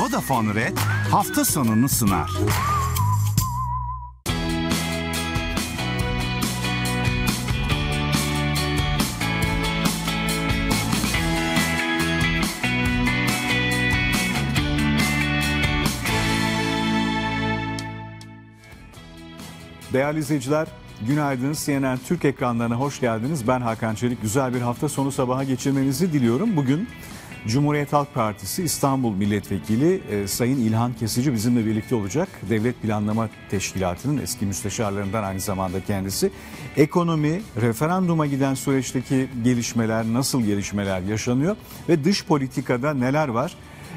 Vodafone Red hafta sonunu sunar. Değerli izleyiciler, günaydın. CNN Türk ekranlarına hoş geldiniz. Ben Hakan Çelik. Güzel bir hafta sonu sabaha geçirmenizi diliyorum. Bugün Cumhuriyet Halk Partisi İstanbul Milletvekili e, Sayın İlhan Kesici bizimle birlikte olacak. Devlet Planlama Teşkilatı'nın eski müsteşarlarından aynı zamanda kendisi. Ekonomi, referanduma giden süreçteki gelişmeler, nasıl gelişmeler yaşanıyor ve dış politikada neler var?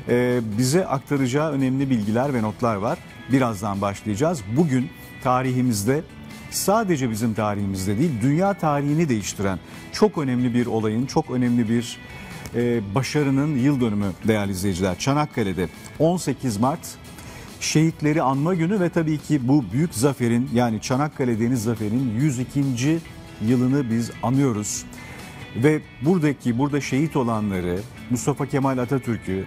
E, bize aktaracağı önemli bilgiler ve notlar var. Birazdan başlayacağız. Bugün tarihimizde sadece bizim tarihimizde değil dünya tarihini değiştiren çok önemli bir olayın, çok önemli bir e, başarının yıl dönümü değerli izleyiciler. Çanakkale'de 18 Mart şehitleri anma günü ve tabii ki bu büyük zaferin yani Çanakkale Deniz Zaferi'nin 102. yılını biz anıyoruz. Ve buradaki burada şehit olanları Mustafa Kemal Atatürk'ü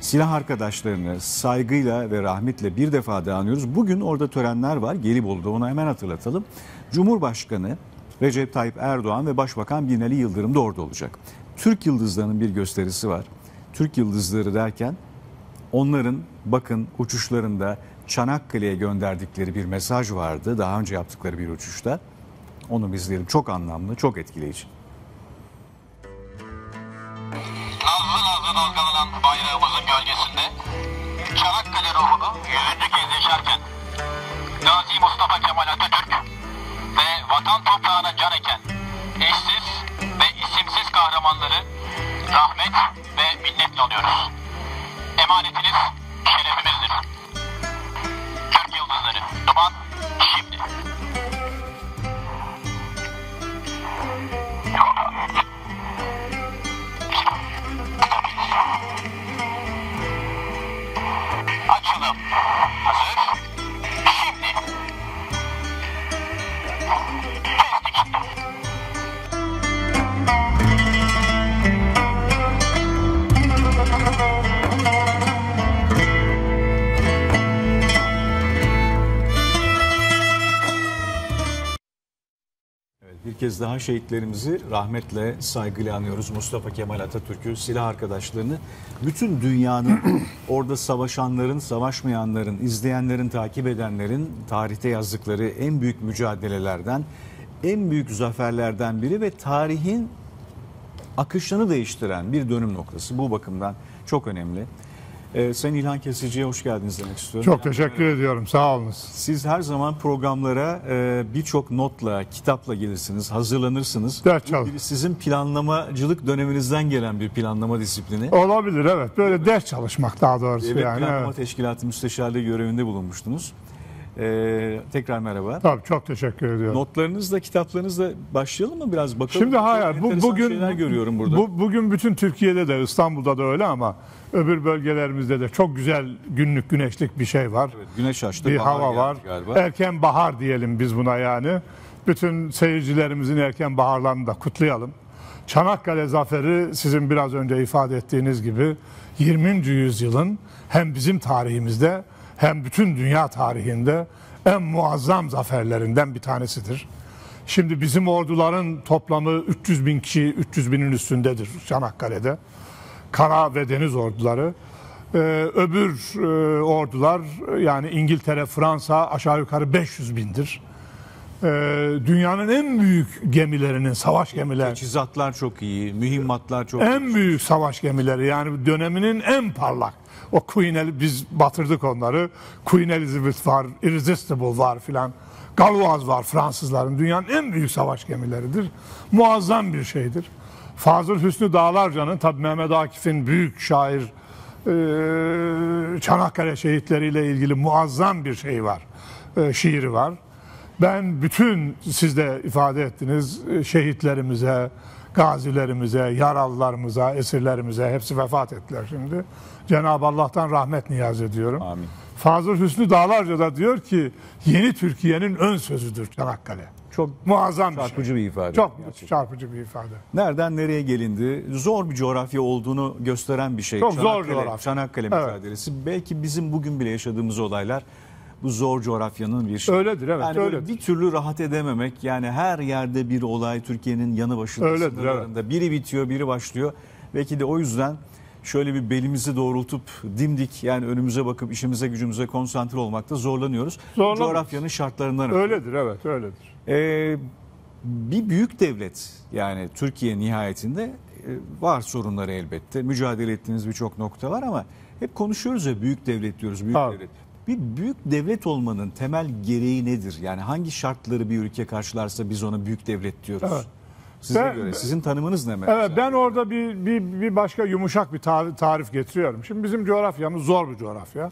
silah arkadaşlarını saygıyla ve rahmetle bir defa daha anıyoruz. Bugün orada törenler var Gelibolu'da onu hemen hatırlatalım. Cumhurbaşkanı Recep Tayyip Erdoğan ve Başbakan Binali Yıldırım da orada olacak. Türk yıldızlarının bir gösterisi var. Türk yıldızları derken onların bakın uçuşlarında Çanakkale'ye gönderdikleri bir mesaj vardı. Daha önce yaptıkları bir uçuşta. Onu bizlerim Çok anlamlı, çok etkileyici. daha şehitlerimizi rahmetle saygıyla anıyoruz. Mustafa Kemal Atatürk'ü, silah arkadaşlarını, bütün dünyanın orada savaşanların, savaşmayanların, izleyenlerin, takip edenlerin tarihte yazdıkları en büyük mücadelelerden, en büyük zaferlerden biri ve tarihin akışını değiştiren bir dönüm noktası. Bu bakımdan çok önemli. Ee, Sayın İlhan Kesici'ye hoş geldiniz demek istiyorum. Çok teşekkür yani, ee, ediyorum. Sağ olunuz. Siz her zaman programlara e, birçok notla, kitapla gelirsiniz, hazırlanırsınız. Ders çalış. sizin planlamacılık döneminizden gelen bir planlama disiplini. Olabilir evet. Böyle ders çalışmak daha doğrusu evet, yani. Planlama evet. Teşkilatı Müsteşarlığı görevinde bulunmuştunuz. Ee, tekrar merhaba. Tabii çok teşekkür ediyorum. Notlarınızla, kitaplarınızla başlayalım mı biraz bakalım. Şimdi hayır, bu, bugün görüyorum burada. Bu, bugün bütün Türkiye'de de İstanbul'da da öyle ama öbür bölgelerimizde de çok güzel günlük güneşlik bir şey var. Evet, güneş açtı, bir hava var. Galiba. Erken bahar diyelim biz buna yani. Bütün seyircilerimizin erken baharlarını da kutlayalım. Çanakkale zaferi sizin biraz önce ifade ettiğiniz gibi 20. yüzyılın hem bizim tarihimizde hem bütün dünya tarihinde en muazzam zaferlerinden bir tanesidir. Şimdi bizim orduların toplamı 300 bin kişi, 300 binin üstündedir Çanakkale'de. Kara ve deniz orduları. Ee, öbür e, ordular yani İngiltere, Fransa aşağı yukarı 500 bindir. Ee, dünyanın en büyük gemilerinin, savaş gemileri. Teçhizatlar çok iyi, mühimmatlar çok En büyük savaş gemileri yani döneminin en parlak o Queen El biz batırdık onları. Queen Elizabeth var, Irresistible var filan. Galois var Fransızların. Dünyanın en büyük savaş gemileridir. Muazzam bir şeydir. Fazıl Hüsnü Dağlarca'nın, tabi Mehmet Akif'in büyük şair e, Çanakkale şehitleriyle ilgili muazzam bir şey var, e, şiiri var. Ben bütün siz de ifade ettiniz e, şehitlerimize, gazilerimize, yaralılarımıza, esirlerimize hepsi vefat ettiler şimdi. Cenab-ı Allah'tan rahmet niyaz ediyorum. Amin. Fazıl Hüsnü Dağlarca da diyor ki yeni Türkiye'nin ön sözüdür Çanakkale. Çok muazzam çarpıcı bir, şey. bir ifade. Çok gerçekten. çarpıcı bir ifade. Nereden nereye gelindi? Zor bir coğrafya olduğunu gösteren bir şey. Çok Çanakkale, zor coğrafya. Çanakkale mücadelesi. Belki bizim bugün bile yaşadığımız olaylar bu zor coğrafyanın bir şey. Öyledir evet. Yani öyledir. bir türlü rahat edememek yani her yerde bir olay Türkiye'nin yanı başında öyledir, evet. biri bitiyor biri başlıyor. Belki de o yüzden şöyle bir belimizi doğrultup dimdik yani önümüze bakıp işimize gücümüze konsantre olmakta zorlanıyoruz. Zorlanırız. Coğrafyanın şartlarından. Öyledir evet öyledir. Ee, bir büyük devlet yani Türkiye nihayetinde e, var sorunları elbette. Mücadele ettiğiniz birçok nokta var ama hep konuşuyoruz ya büyük devlet diyoruz büyük Abi. devlet. Bir büyük devlet olmanın temel gereği nedir? Yani hangi şartları bir ülke karşılarsa biz ona büyük devlet diyoruz. Evet. Size ben, göre sizin tanımınız ne mesela? Evet, ben orada bir, bir, bir başka yumuşak bir tarif, tarif getiriyorum. Şimdi bizim coğrafyamız zor bir coğrafya.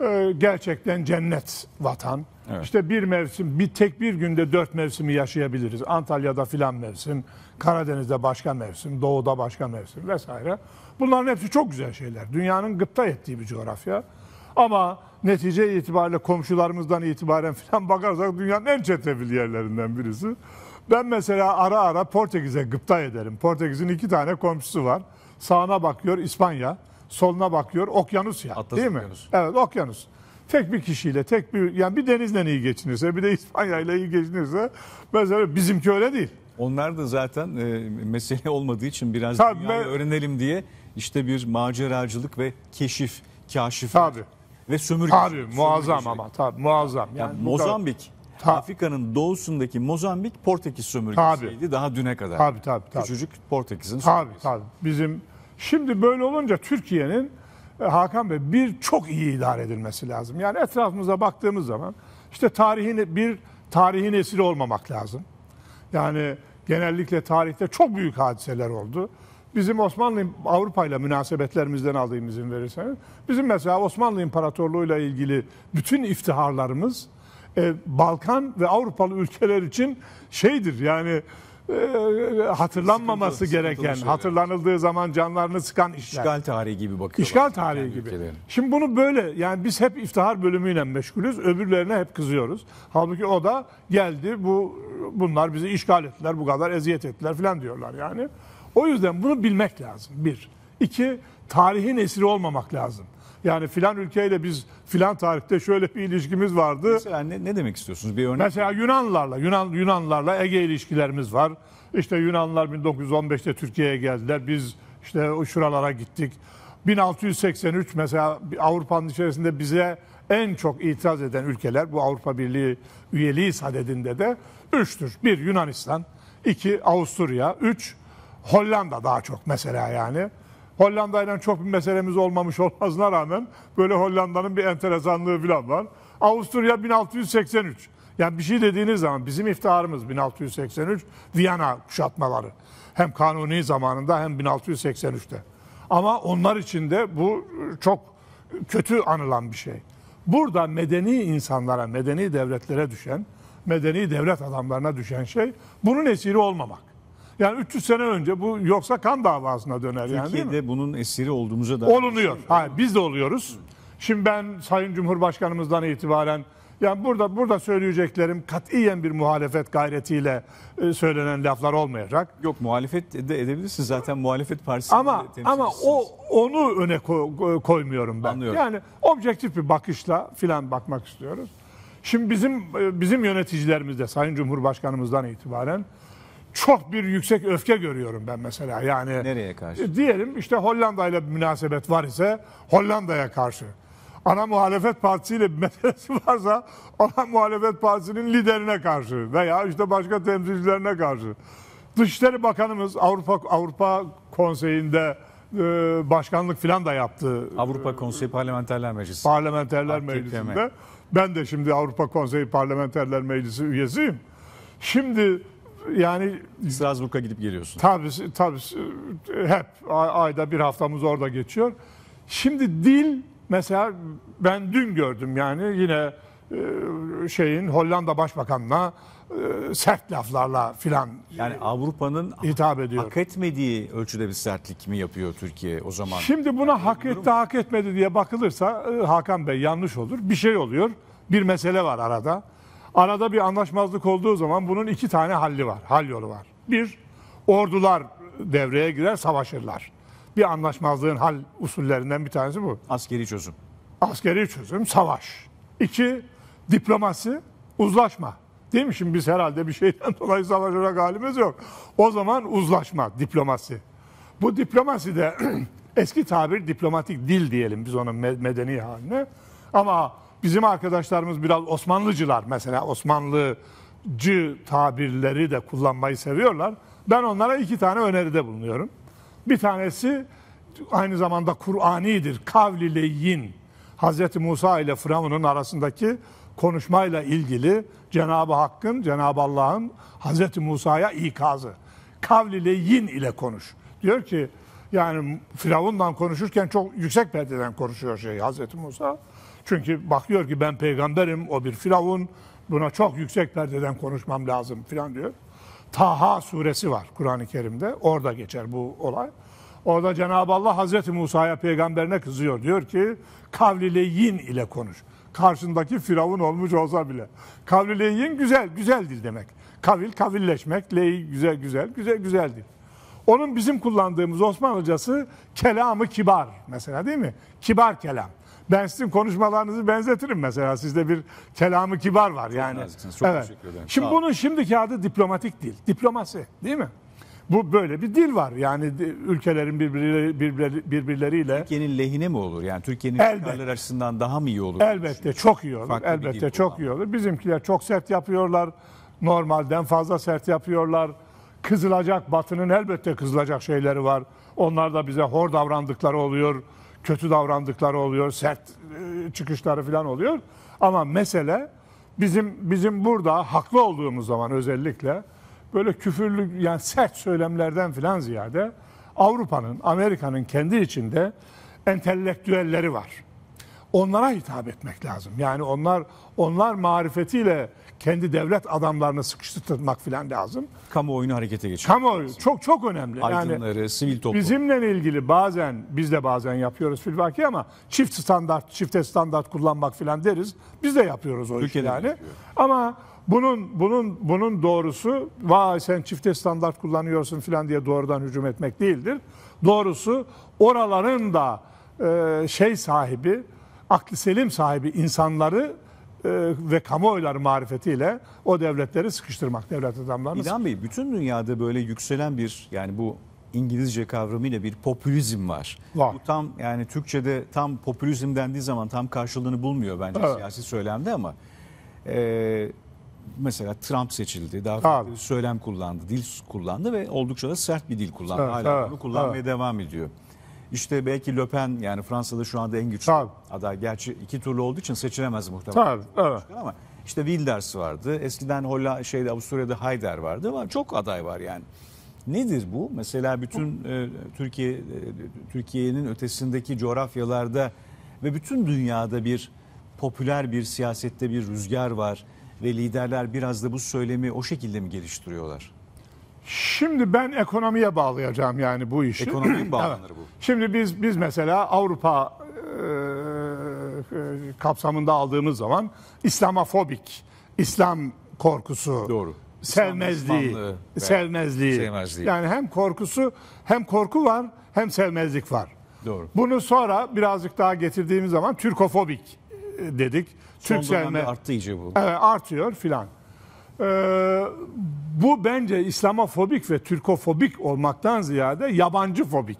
Ee, gerçekten cennet vatan. Evet. İşte bir mevsim, bir tek bir günde dört mevsimi yaşayabiliriz. Antalya'da filan mevsim, Karadeniz'de başka mevsim, Doğu'da başka mevsim vesaire. Bunların hepsi çok güzel şeyler. Dünyanın gıpta ettiği bir coğrafya. Ama netice itibariyle komşularımızdan itibaren filan bakarsak dünyanın en çetrefil yerlerinden birisi. Ben mesela ara ara Portekiz'e gıpta ederim. Portekiz'in iki tane komşusu var. Sağına bakıyor İspanya, soluna bakıyor Okyanusya. Atlas değil mi? Evet, Okyanus. Tek bir kişiyle, tek bir yani bir denizle iyi geçinirse, bir de İspanya ile iyi geçinirse mesela bizimki öyle değil. Onlar da zaten e, mesele olmadığı için biraz Tabii dünyayı ben... öğrenelim diye işte bir maceracılık ve keşif, kaşif Tabii. ve sömürge. Tabii sömürgecilik. muazzam ama tabii muazzam. Yani, yani Mozambik Ta- Afrika'nın doğusundaki Mozambik Portekiz sömürgesiydi daha düne kadar. Tabii tabii. tabii. Küçücük Portekiz'in Tabii sömürgesi. tabii. Bizim şimdi böyle olunca Türkiye'nin e, Hakan Bey bir çok iyi idare edilmesi lazım. Yani etrafımıza baktığımız zaman işte tarihin bir tarihin esiri olmamak lazım. Yani genellikle tarihte çok büyük hadiseler oldu. Bizim Osmanlı Avrupa ile münasebetlerimizden aldığım izin verirseniz. Bizim mesela Osmanlı İmparatorluğu ile ilgili bütün iftiharlarımız e, Balkan ve Avrupalı ülkeler için şeydir yani e, hatırlanmaması sıkıntılı, gereken, sıkıntılı hatırlanıldığı zaman canlarını sıkan işler. İşgal tarihi gibi bakıyorlar. İşgal tarihi gibi. Ülkelerin. Şimdi bunu böyle yani biz hep iftihar bölümüyle meşgulüz, öbürlerine hep kızıyoruz. Halbuki o da geldi bu bunlar bizi işgal ettiler, bu kadar eziyet ettiler falan diyorlar yani. O yüzden bunu bilmek lazım bir. İki, tarihin esiri olmamak lazım. Yani filan ülkeyle biz filan tarihte şöyle bir ilişkimiz vardı. Mesela ne, ne demek istiyorsunuz? Bir örnek. Mesela Yunanlarla, Yunan Yunanlarla Ege ilişkilerimiz var. İşte Yunanlar 1915'te Türkiye'ye geldiler. Biz işte o şuralara gittik. 1683 mesela Avrupa'nın içerisinde bize en çok itiraz eden ülkeler bu Avrupa Birliği üyeliği sadedinde de üçtür. Bir Yunanistan, iki Avusturya, üç Hollanda daha çok mesela yani. Hollanda ile çok bir meselemiz olmamış olmasına rağmen böyle Hollanda'nın bir enteresanlığı falan var. Avusturya 1683. Yani bir şey dediğiniz zaman bizim iftiharımız 1683 Viyana kuşatmaları. Hem kanuni zamanında hem 1683'te. Ama onlar için de bu çok kötü anılan bir şey. Burada medeni insanlara, medeni devletlere düşen, medeni devlet adamlarına düşen şey bunun esiri olmamak. Yani 300 sene önce bu yoksa kan davasına döner Türkiye'de yani değil bunun esiri olduğumuza da... Şey Olunuyor. Ha, biz de oluyoruz. Şimdi ben Sayın Cumhurbaşkanımızdan itibaren yani burada burada söyleyeceklerim katiyen bir muhalefet gayretiyle e, söylenen laflar olmayacak. Yok muhalefet de edebilirsiniz zaten muhalefet partisi. Ama ama o onu öne koymuyorum ben. Anlıyorum. Yani objektif bir bakışla filan bakmak istiyoruz. Şimdi bizim e, bizim yöneticilerimiz de Sayın Cumhurbaşkanımızdan itibaren çok bir yüksek öfke görüyorum ben mesela. Yani nereye karşı? E, diyelim işte Hollanda ile bir münasebet var ise Hollanda'ya karşı. Ana muhalefet partisiyle bir meselesi varsa ana muhalefet partisinin liderine karşı veya işte başka temsilcilerine karşı. Dışişleri Bakanımız Avrupa Avrupa Konseyi'nde e, başkanlık filan da yaptı. Avrupa e, Konseyi Parlamenterler Meclisi. Parlamenterler Meclisi'nde. Demek. Ben de şimdi Avrupa Konseyi Parlamenterler Meclisi üyesiyim. Şimdi yani Strasbourg'a gidip geliyorsun. Tabii tabii hep ayda bir haftamız orada geçiyor. Şimdi dil mesela ben dün gördüm yani yine e, şeyin Hollanda Başbakanına e, sert laflarla filan yani Avrupa'nın hitap ediyor. Hak etmediği ölçüde bir sertlik mi yapıyor Türkiye o zaman? Şimdi buna yani hak etti hak etmedi diye bakılırsa e, Hakan Bey yanlış olur. Bir şey oluyor. Bir mesele var arada. Arada bir anlaşmazlık olduğu zaman bunun iki tane halli var, hal yolu var. Bir, ordular devreye girer, savaşırlar. Bir anlaşmazlığın hal usullerinden bir tanesi bu. Askeri çözüm. Askeri çözüm, savaş. İki, diplomasi, uzlaşma. Değil mi şimdi biz herhalde bir şeyden dolayı savaşarak galimiz yok. O zaman uzlaşma, diplomasi. Bu diplomasi de eski tabir diplomatik dil diyelim biz onun medeni haline. Ama Bizim arkadaşlarımız biraz Osmanlıcılar mesela Osmanlıcı tabirleri de kullanmayı seviyorlar. Ben onlara iki tane öneride bulunuyorum. Bir tanesi aynı zamanda Kur'anidir. Kavlileyin. Hazreti Musa ile Firavun'un arasındaki konuşmayla ilgili Cenab-ı Hakk'ın, Cenab-ı Allah'ın Hazreti Musa'ya ikazı. Kavlileyin ile konuş. Diyor ki yani Firavun'dan konuşurken çok yüksek perdeden konuşuyor şey Hazreti Musa. Çünkü bakıyor ki ben peygamberim, o bir firavun. Buna çok yüksek perdeden konuşmam lazım filan diyor. Taha suresi var Kur'an-ı Kerim'de. Orada geçer bu olay. Orada Cenab-ı Allah Hazreti Musa'ya peygamberine kızıyor. Diyor ki kavlileyin ile konuş. Karşındaki firavun olmuş olsa bile. Kavlileyin güzel, güzeldir demek. Kavil, kavilleşmek, leyi güzel, güzel, güzel, güzeldir. Onun bizim kullandığımız Osmanlıcası kelamı kibar mesela değil mi? Kibar kelam. Ben sizin konuşmalarınızı benzetirim mesela. Sizde bir kelamı kibar var çok yani. Naziksiniz. Çok evet. teşekkür ederim. Şimdi bunun şimdiki adı diplomatik dil. Diplomasi değil mi? Bu böyle bir dil var. Yani ülkelerin birbirleri, birbirleri birbirleriyle Türkiye'nin lehine mi olur? Yani Türkiye'nin çıkarları açısından daha mı iyi olur? Elbette çok iyi olur. Farklı Elbette çok olan. iyi olur. Bizimkiler çok sert yapıyorlar. Normalden fazla sert yapıyorlar. Kızılacak, Batı'nın elbette kızılacak şeyleri var. Onlar da bize hor davrandıkları oluyor kötü davrandıkları oluyor, sert e, çıkışları falan oluyor. Ama mesele bizim bizim burada haklı olduğumuz zaman özellikle böyle küfürlü yani sert söylemlerden filan ziyade Avrupa'nın, Amerika'nın kendi içinde entelektüelleri var. Onlara hitap etmek lazım. Yani onlar onlar marifetiyle kendi devlet adamlarını sıkıştırmak falan lazım. Kamuoyunu harekete geçirmek Kamuoyu lazım. çok çok önemli. Aydınları, yani, sivil toplum. Bizimle ilgili bazen, biz de bazen yapıyoruz filvaki ama çift standart, çifte standart kullanmak falan deriz. Biz de yapıyoruz o Ülkede işi yani. Yapıyor. Ama bunun bunun bunun doğrusu vay sen çifte standart kullanıyorsun falan diye doğrudan hücum etmek değildir. Doğrusu oraların da e, şey sahibi, aklı selim sahibi insanları ee, ve kamuoyları marifetiyle o devletleri sıkıştırmak, devlet adamlarını İlhan Bey bütün dünyada böyle yükselen bir yani bu İngilizce kavramıyla bir popülizm var. var. Bu tam yani Türkçe'de tam popülizm dendiği zaman tam karşılığını bulmuyor bence evet. siyasi söylemde ama e, mesela Trump seçildi. Daha farklı söylem kullandı, dil kullandı ve oldukça da sert bir dil kullandı. Evet, Hala evet, kullanmaya evet. devam ediyor. İşte belki Le Pen yani Fransa'da şu anda en güçlü Tabii. aday. Gerçi iki turlu olduğu için seçilemez muhtemelen. Tabii, evet. Ama işte Wilders vardı. Eskiden Holla şeyde Avusturya'da Hayder vardı ama çok aday var yani. Nedir bu? Mesela bütün e, Türkiye e, Türkiye'nin ötesindeki coğrafyalarda ve bütün dünyada bir popüler bir siyasette bir rüzgar var ve liderler biraz da bu söylemi o şekilde mi geliştiriyorlar? Şimdi ben ekonomiye bağlayacağım yani bu işi. Ekonomiye bağlanır bu. Şimdi biz biz mesela Avrupa e, e, kapsamında aldığımız zaman İslamofobik, İslam korkusu, Doğru. sevmezliği, sevmezliği. sevmezliği. Yani hem korkusu hem korku var hem sevmezlik var. Doğru. Bunu sonra birazcık daha getirdiğimiz zaman Türkofobik e, dedik. Son Türk sevme arttı iyice bu. Evet, artıyor filan. Ee, bu bence İslamofobik ve Türkofobik olmaktan ziyade yabancı fobik.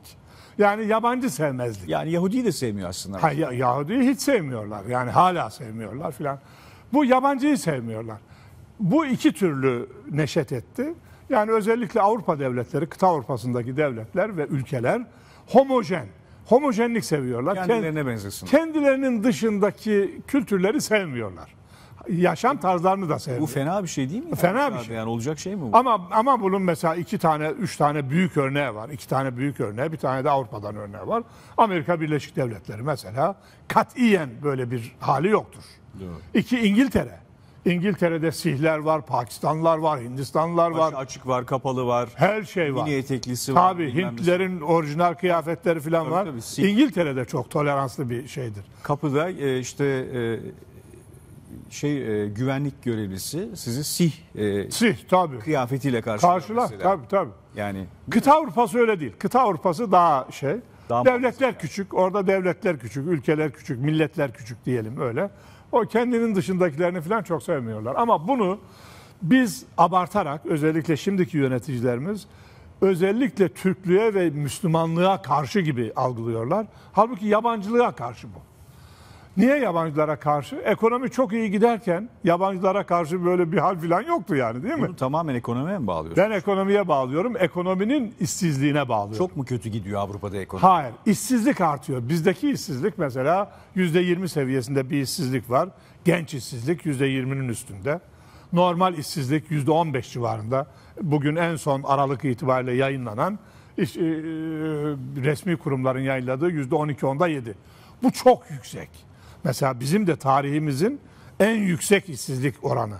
Yani yabancı sevmezlik. Yani Yahudi'yi de sevmiyor aslında. Ha, ya, Yahudi'yi hiç sevmiyorlar. Yani hala sevmiyorlar filan. Bu yabancıyı sevmiyorlar. Bu iki türlü neşet etti. Yani özellikle Avrupa devletleri, kıta Avrupa'sındaki devletler ve ülkeler homojen. Homojenlik seviyorlar. Kendilerine benzesin. Kendilerinin dışındaki kültürleri sevmiyorlar yaşam tarzlarını da seyrediyor. Bu fena bir şey değil mi? Fena bir abi? şey. Yani olacak şey mi bu? Ama ama bunun mesela iki tane, üç tane büyük örneği var. İki tane büyük örneği, bir tane de Avrupa'dan örneği var. Amerika Birleşik Devletleri mesela katiyen böyle bir hali yoktur. Doğru. İki İngiltere. İngiltere'de sihler var, Pakistanlar var, Hindistanlar var. açık var, kapalı var. Her şey var. Mini eteklisi tabii, var. Tabii Hintlilerin orijinal kıyafetleri falan tabii, var. Tabii, İngiltere'de çok toleranslı bir şeydir. Kapıda e, işte e, şey e, güvenlik görevlisi sizi sih, e, Sih tabii. kıyafetiyle karşılıyor. Karşılar mesela. tabii tabii. Yani Kıta Avrupası öyle değil. Kıta Avrupası daha şey. Daha devletler yani. küçük. Orada devletler küçük, ülkeler küçük, milletler küçük diyelim öyle. O kendinin dışındakilerini falan çok sevmiyorlar. Ama bunu biz abartarak özellikle şimdiki yöneticilerimiz özellikle Türklüğe ve Müslümanlığa karşı gibi algılıyorlar. Halbuki yabancılığa karşı bu. Niye yabancılara karşı? Ekonomi çok iyi giderken yabancılara karşı böyle bir hal falan yoktu yani değil mi? Bunu tamamen ekonomiye mi bağlıyorsun? Ben ekonomiye bağlıyorum. Ekonominin işsizliğine bağlıyorum. Çok mu kötü gidiyor Avrupa'da ekonomi? Hayır. işsizlik artıyor. Bizdeki işsizlik mesela %20 seviyesinde bir işsizlik var. Genç işsizlik %20'nin üstünde. Normal işsizlik %15 civarında. Bugün en son Aralık itibariyle yayınlanan iş, e, e resmi kurumların yayınladığı %12-10'da 7. Bu çok yüksek. Mesela bizim de tarihimizin en yüksek işsizlik oranı.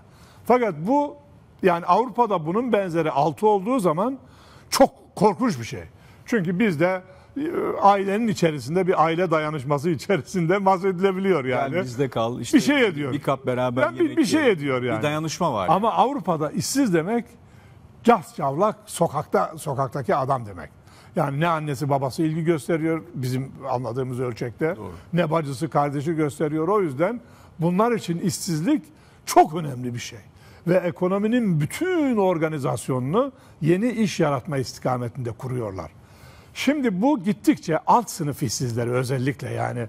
Fakat bu yani Avrupa'da bunun benzeri 6 olduğu zaman çok korkunç bir şey. Çünkü bizde e, ailenin içerisinde bir aile dayanışması içerisinde maz edilebiliyor yani. bizde kal. Işte bir şey ediyor. Bir kap beraber ben yemek bir, şey ediyor yani. Bir dayanışma var. Ama Avrupa'da işsiz demek cas cavlak sokakta sokaktaki adam demek. Yani ne annesi babası ilgi gösteriyor bizim anladığımız ölçekte. Doğru. Ne bacısı kardeşi gösteriyor. O yüzden bunlar için işsizlik çok önemli bir şey. Ve ekonominin bütün organizasyonunu yeni iş yaratma istikametinde kuruyorlar. Şimdi bu gittikçe alt sınıf işsizleri özellikle yani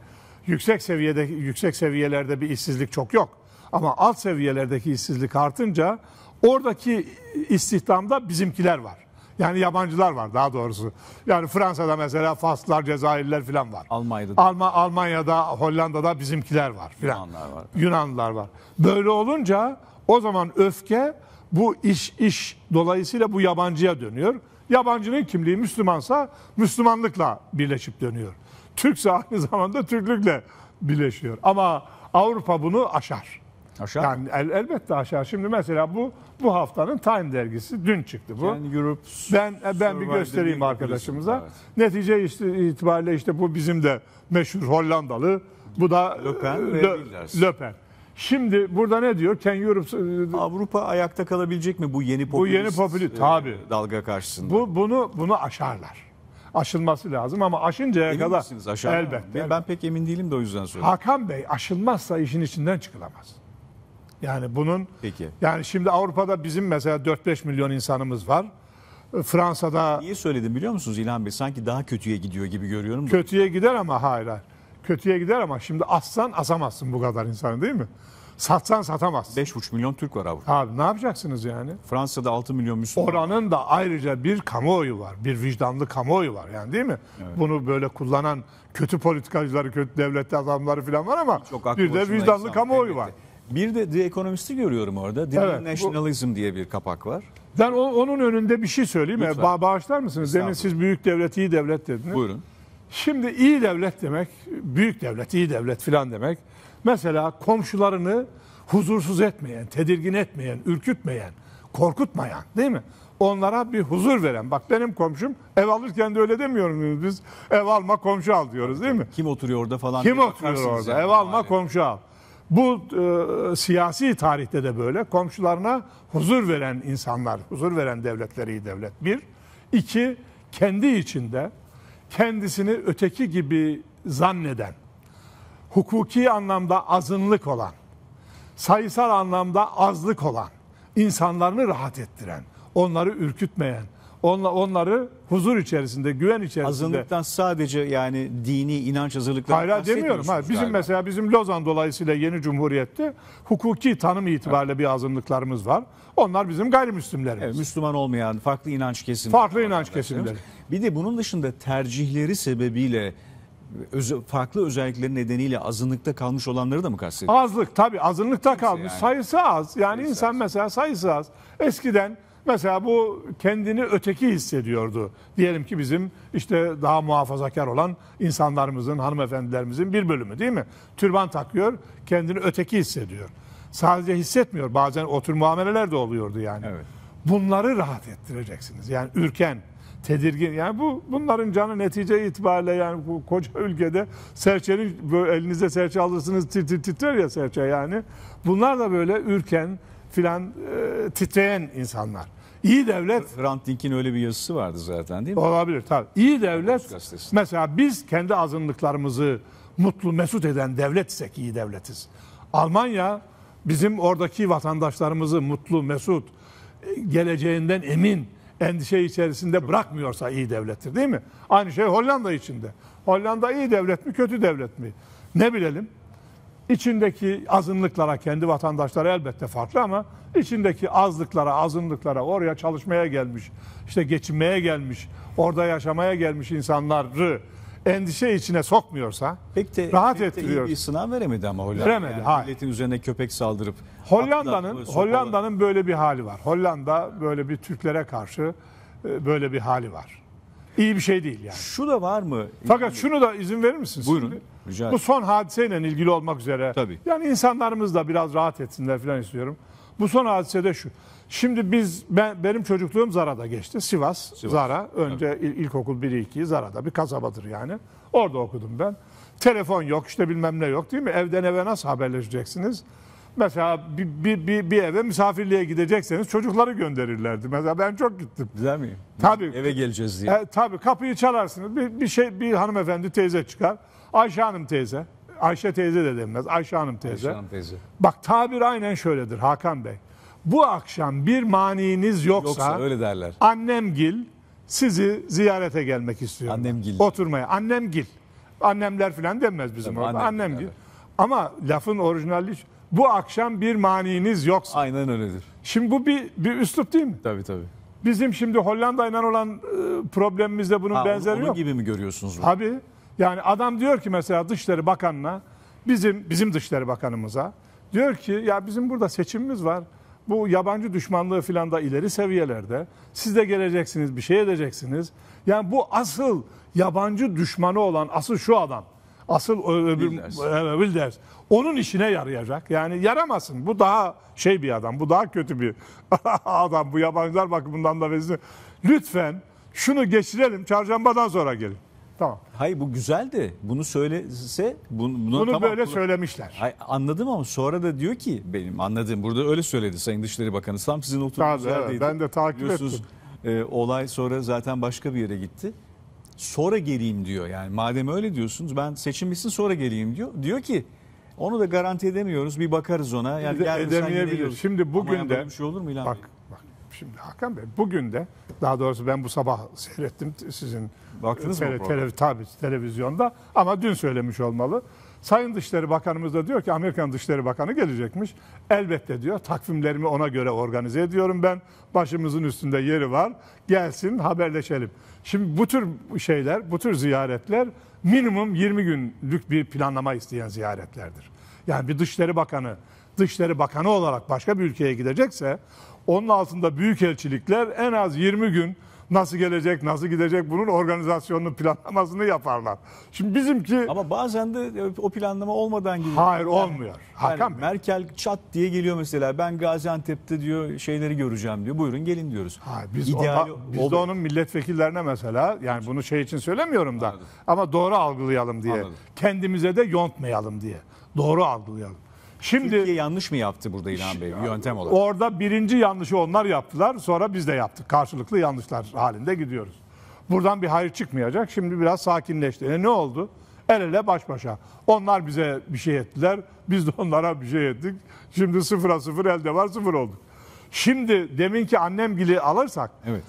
yüksek seviyede yüksek seviyelerde bir işsizlik çok yok. Ama alt seviyelerdeki işsizlik artınca oradaki istihdamda bizimkiler var. Yani yabancılar var daha doğrusu. Yani Fransa'da mesela Faslılar, Cezayirliler falan var. Almanya'da. Alma, Almanya'da, Hollanda'da bizimkiler var filan. Yunanlar var. Yunanlılar var. Böyle olunca o zaman öfke bu iş iş dolayısıyla bu yabancıya dönüyor. Yabancının kimliği Müslümansa Müslümanlıkla birleşip dönüyor. Türkse aynı zamanda Türklükle birleşiyor. Ama Avrupa bunu aşar. Aşağı. Yani el, elbette aşağı. Şimdi mesela bu bu haftanın Time dergisi dün çıktı bu. Yani Europe ben ben bir göstereyim arkadaşımıza. Evet. Netice işte, itibariyle işte bu bizim de meşhur Hollandalı. Bu da Löpen. Lö, Löpen. Şimdi burada ne diyor? Ken Europe e, Avrupa ayakta kalabilecek mi bu yeni popülist? Bu yeni popülist e, tabi. Dalga karşısında. Bu bunu bunu aşarlar. Aşılması lazım ama aşıncaya Emin kadar misiniz elbette. Ben, pek emin değilim de o yüzden söylüyorum. Hakan Bey aşılmazsa işin içinden çıkılamaz. Yani bunun Peki. yani şimdi Avrupa'da bizim mesela 4-5 milyon insanımız var. Fransa'da Niye söyledim biliyor musunuz İlhan Bey? Sanki daha kötüye gidiyor gibi görüyorum. da. kötüye gider ama hala. Kötüye gider ama şimdi aslan asamazsın bu kadar insanı değil mi? Satsan satamazsın. 5,5 milyon Türk var Avrupa'da. Abi ne yapacaksınız yani? Fransa'da 6 milyon Müslüman. Oranın da ayrıca bir kamuoyu var. Bir vicdanlı kamuoyu var yani değil mi? Bunu böyle kullanan kötü politikacıları, kötü devletli adamları falan var ama Çok bir de başında vicdanlı insan, kamuoyu elbette. var. Bir de The Economist'i görüyorum orada. The Evet, bu- diye bir kapak var. Ben o- onun önünde bir şey söyleyeyim. mi? Lütfen. Ba- bağışlar mısınız? Demin siz büyük devlet, iyi devlet dediniz. Buyurun. Şimdi iyi devlet demek, büyük devlet, iyi devlet filan demek. Mesela komşularını huzursuz etmeyen, tedirgin etmeyen, ürkütmeyen, korkutmayan değil mi? Onlara bir huzur veren. Bak benim komşum ev alırken de öyle demiyor muyuz biz? Ev alma komşu al diyoruz değil mi? Kim oturuyor orada falan. Kim oturuyor orada? Ev alma mahalle. komşu al. Bu e, siyasi tarihte de böyle. Komşularına huzur veren insanlar, huzur veren devletleri devlet. Bir. iki kendi içinde kendisini öteki gibi zanneden, hukuki anlamda azınlık olan, sayısal anlamda azlık olan, insanlarını rahat ettiren, onları ürkütmeyen, Onla, onları huzur içerisinde, güven içerisinde. Hazırlıktan sadece yani dini inanç hazırlıkları Hayır demiyorum. Ha, bizim galiba. mesela bizim Lozan dolayısıyla yeni cumhuriyette hukuki tanım itibariyle evet. bir azınlıklarımız var. Onlar bizim gayrimüslimlerimiz. Evet, Müslüman olmayan farklı inanç kesimleri. Farklı inanç kesimleri. Bir de bunun dışında tercihleri sebebiyle farklı özellikleri nedeniyle azınlıkta kalmış olanları da mı kastediyorsunuz? Azlık tabii azınlıkta kalmış. Yani. Sayısı az. Yani sayısı insan az. mesela sayısı az. Eskiden Mesela bu kendini öteki hissediyordu. Diyelim ki bizim işte daha muhafazakar olan insanlarımızın, hanımefendilerimizin bir bölümü değil mi? Türban takıyor, kendini öteki hissediyor. Sadece hissetmiyor. Bazen otur muameleler de oluyordu yani. Evet. Bunları rahat ettireceksiniz. Yani ürken, tedirgin. Yani bu bunların canı netice itibariyle yani bu koca ülkede serçenin elinize serçe alırsınız tir tir titrer ya serçe yani. Bunlar da böyle ürken, filan e, titreyen insanlar. İyi devlet... Hrant Dink'in öyle bir yazısı vardı zaten değil mi? Olabilir tabii. İyi devlet... Mesela biz kendi azınlıklarımızı mutlu mesut eden devletsek iyi devletiz. Almanya bizim oradaki vatandaşlarımızı mutlu mesut, e, geleceğinden emin, endişe içerisinde bırakmıyorsa iyi devlettir değil mi? Aynı şey Hollanda içinde. Hollanda iyi devlet mi kötü devlet mi? Ne bilelim? içindeki azınlıklara, kendi vatandaşları elbette farklı ama içindeki azlıklara, azınlıklara, oraya çalışmaya gelmiş, işte geçinmeye gelmiş, orada yaşamaya gelmiş insanları endişe içine sokmuyorsa pek de, rahat pek ettiriyor. De bir sınav veremedi ama Hollanda. Veremedi. Yani hayır. Milletin üzerine köpek saldırıp Hollanda'nın Hollanda'nın böyle bir hali var. Hollanda böyle bir Türklere karşı e, böyle bir hali var. İyi bir şey değil yani. Şu da var mı? Fakat şunu da izin verir misin? Buyurun. Şimdi? Rica Bu son hadiseyle ilgili olmak üzere. Tabii. Yani insanlarımız da biraz rahat etsinler falan istiyorum. Bu son hadise de şu. Şimdi biz ben benim çocukluğum Zara'da geçti. Sivas, Sivas. Zara önce il, ilkokul 1 2 Zara'da bir kasabadır yani. Orada okudum ben. Telefon yok işte bilmem ne yok değil mi? Evden eve nasıl haberleşeceksiniz? Mesela bir, bir, bir, bir eve misafirliğe gidecekseniz çocukları gönderirlerdi. Mesela ben çok gittim. Güzel mi? Tabii. Eve geleceğiz diye. E, tabii kapıyı çalarsınız. Bir, bir şey bir hanımefendi teyze çıkar. Ayşe Hanım teyze. Ayşe teyze de denmez. Ayşe Hanım teyze. Ayşe Hanım teyze. Bak tabir aynen şöyledir Hakan Bey. Bu akşam bir maniniz yoksa, yoksa öyle derler. Annem gil, sizi ziyarete gelmek istiyorum. Annem Annemgil. Oturmaya. gil. Annemler falan denmez bizim Tabii, orada. Annemgil. annemgil. Evet. Ama lafın orijinalliği bu akşam bir maniniz yoksa. Aynen öyledir. Şimdi bu bir, bir üslup değil mi? Tabii tabii. Bizim şimdi Hollanda ile olan ıı, problemimizde bunun ha, benzeri onun, onun yok. gibi mi görüyorsunuz bunu? Tabii. Yani adam diyor ki mesela Dışişleri Bakanı'na, bizim bizim Dışişleri Bakanımıza diyor ki ya bizim burada seçimimiz var. Bu yabancı düşmanlığı filan da ileri seviyelerde. Siz de geleceksiniz, bir şey edeceksiniz. Yani bu asıl yabancı düşmanı olan asıl şu adam. Asıl Wilders. E, Wilders. Onun işine yarayacak. Yani yaramasın. Bu daha şey bir adam. Bu daha kötü bir adam. Bu yabancılar bakımından da vezir. Lütfen şunu geçirelim. Çarşambadan sonra gelin. Tamam. Hayır bu güzeldi. Bunu söylese bunu, bunu, Bunu tamam, böyle bunu- söylemişler. Hayır, anladım ama sonra da diyor ki benim anladığım burada öyle söyledi Sayın Dışişleri Bakanı. Tam sizin oturduğunuz Tabii, evet. Ben de takip ettim. e, olay sonra zaten başka bir yere gitti. Sonra geleyim diyor. Yani madem öyle diyorsunuz ben seçilmişsin, sonra geleyim diyor. Diyor ki onu da garanti edemiyoruz. Bir bakarız ona. Yani de Edemeyebilir. Şimdi bugün Ama de- böyle bir şey olur mu İlhan Bak Bey? Şimdi Hakan Bey bugün de daha doğrusu ben bu sabah seyrettim sizin Baktınız tele, tele, tabi, televizyonda ama dün söylemiş olmalı. Sayın Dışişleri Bakanımız da diyor ki Amerikan Dışişleri Bakanı gelecekmiş. Elbette diyor takvimlerimi ona göre organize ediyorum ben. Başımızın üstünde yeri var. Gelsin haberleşelim. Şimdi bu tür şeyler, bu tür ziyaretler minimum 20 günlük bir planlama isteyen ziyaretlerdir. Yani bir Dışişleri Bakanı Dışişleri Bakanı olarak başka bir ülkeye gidecekse onun altında büyük elçilikler en az 20 gün nasıl gelecek, nasıl gidecek bunun organizasyonunu, planlamasını yaparlar. Şimdi bizimki... Ama bazen de o planlama olmadan gidiyor. Hayır olmuyor. Hakan yani Merkel çat diye geliyor mesela ben Gaziantep'te diyor şeyleri göreceğim diyor. Buyurun gelin diyoruz. Hayır, biz İdeali, ona, biz de onun milletvekillerine mesela yani bunu şey için söylemiyorum da Anladım. ama doğru algılayalım diye. Anladım. Kendimize de yontmayalım diye. Doğru algılayalım. Şimdi Türkiye yanlış mı yaptı burada İlhan Bey yöntem olarak? Orada birinci yanlışı onlar yaptılar sonra biz de yaptık. Karşılıklı yanlışlar halinde gidiyoruz. Buradan bir hayır çıkmayacak. Şimdi biraz sakinleşti. E ne oldu? El ele baş başa. Onlar bize bir şey ettiler. Biz de onlara bir şey ettik. Şimdi sıfıra sıfır elde var sıfır olduk. Şimdi deminki annem gibi alırsak evet.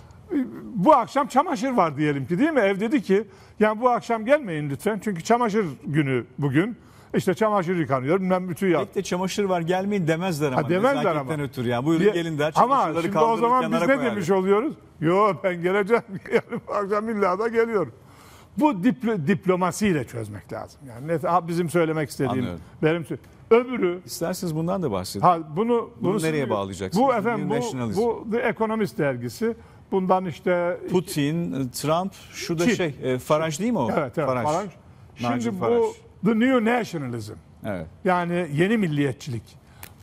bu akşam çamaşır var diyelim ki değil mi? Ev dedi ki yani bu akşam gelmeyin lütfen çünkü çamaşır günü bugün işte çamaşır yıkanıyor, ben bütün yap. Pek de çamaşır var gelmeyin demezler ama. Ha, demezler ama. ötürü ya. Buyurun Diye- gelin der. Ama şimdi o zaman biz ne koyar. demiş oluyoruz? Yo ben geleceğim. Yani bu akşam illa da geliyorum. Bu dipl- diplomasiyle çözmek lazım. Yani net- ha, bizim söylemek istediğim. Anlıyorum. Benim öbürü İsterseniz bundan da bahsedin. Ha bunu Bunu nereye bağlayacaksınız? Bu efendim bu, bu The Economist dergisi. Bundan işte Putin, Trump, şu da Çin. şey, e, Faraj değil mi o? evet, evet Faraj. Faraj. Şimdi Nigel bu The New Nationalism. Evet. Yani yeni milliyetçilik.